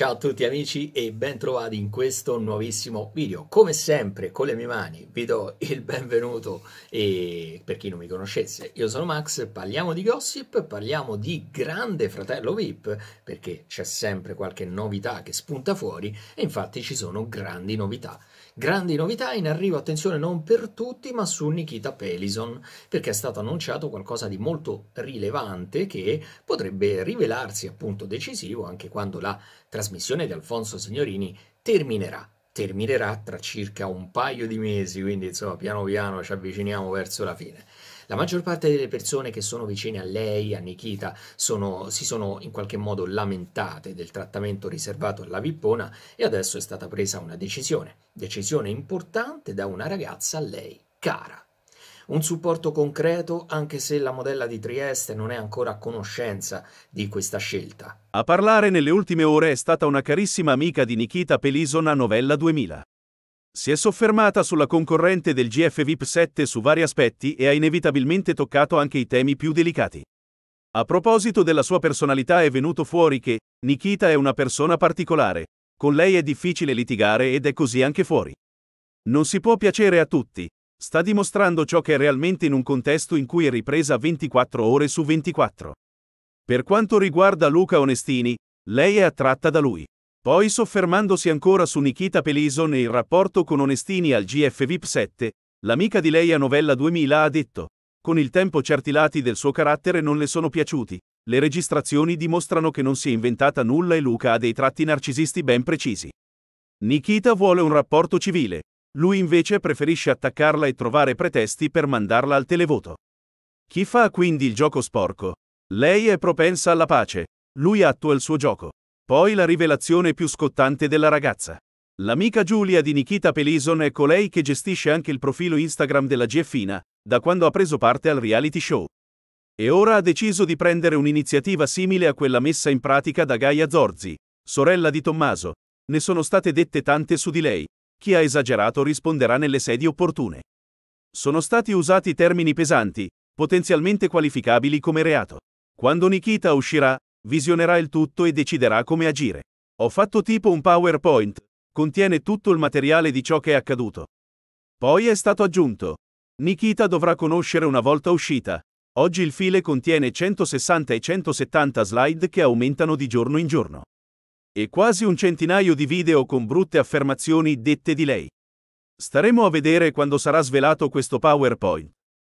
Ciao a tutti amici e bentrovati in questo nuovissimo video. Come sempre con le mie mani vi do il benvenuto e per chi non mi conoscesse io sono Max, parliamo di gossip, parliamo di grande fratello VIP perché c'è sempre qualche novità che spunta fuori e infatti ci sono grandi novità. Grandi novità in arrivo, attenzione, non per tutti, ma su Nikita Pelison, perché è stato annunciato qualcosa di molto rilevante che potrebbe rivelarsi appunto decisivo anche quando la trasmissione trasmissione di Alfonso Signorini terminerà. Terminerà tra circa un paio di mesi, quindi insomma piano piano ci avviciniamo verso la fine. La maggior parte delle persone che sono vicine a lei, a Nikita, sono, si sono in qualche modo lamentate del trattamento riservato alla Vippona e adesso è stata presa una decisione, decisione importante da una ragazza a lei cara un supporto concreto anche se la modella di Trieste non è ancora a conoscenza di questa scelta. A parlare nelle ultime ore è stata una carissima amica di Nikita Pelison a Novella 2000. Si è soffermata sulla concorrente del GF VIP 7 su vari aspetti e ha inevitabilmente toccato anche i temi più delicati. A proposito della sua personalità è venuto fuori che Nikita è una persona particolare, con lei è difficile litigare ed è così anche fuori. Non si può piacere a tutti, Sta dimostrando ciò che è realmente in un contesto in cui è ripresa 24 ore su 24. Per quanto riguarda Luca Onestini, lei è attratta da lui. Poi soffermandosi ancora su Nikita Pelison e il rapporto con Onestini al GF VIP 7, l'amica di lei a Novella 2000 ha detto, con il tempo certi lati del suo carattere non le sono piaciuti, le registrazioni dimostrano che non si è inventata nulla e Luca ha dei tratti narcisisti ben precisi. Nikita vuole un rapporto civile, lui invece preferisce attaccarla e trovare pretesti per mandarla al televoto. Chi fa quindi il gioco sporco? Lei è propensa alla pace. Lui attua il suo gioco. Poi la rivelazione più scottante della ragazza. L'amica Giulia di Nikita Pelison è colei che gestisce anche il profilo Instagram della Gieffina, da quando ha preso parte al reality show. E ora ha deciso di prendere un'iniziativa simile a quella messa in pratica da Gaia Zorzi, sorella di Tommaso. Ne sono state dette tante su di lei, chi ha esagerato risponderà nelle sedi opportune. Sono stati usati termini pesanti, potenzialmente qualificabili come reato. Quando Nikita uscirà, visionerà il tutto e deciderà come agire. Ho fatto tipo un PowerPoint, contiene tutto il materiale di ciò che è accaduto. Poi è stato aggiunto. Nikita dovrà conoscere una volta uscita. Oggi il file contiene 160 e 170 slide che aumentano di giorno in giorno e quasi un centinaio di video con brutte affermazioni dette di lei. Staremo a vedere quando sarà svelato questo PowerPoint.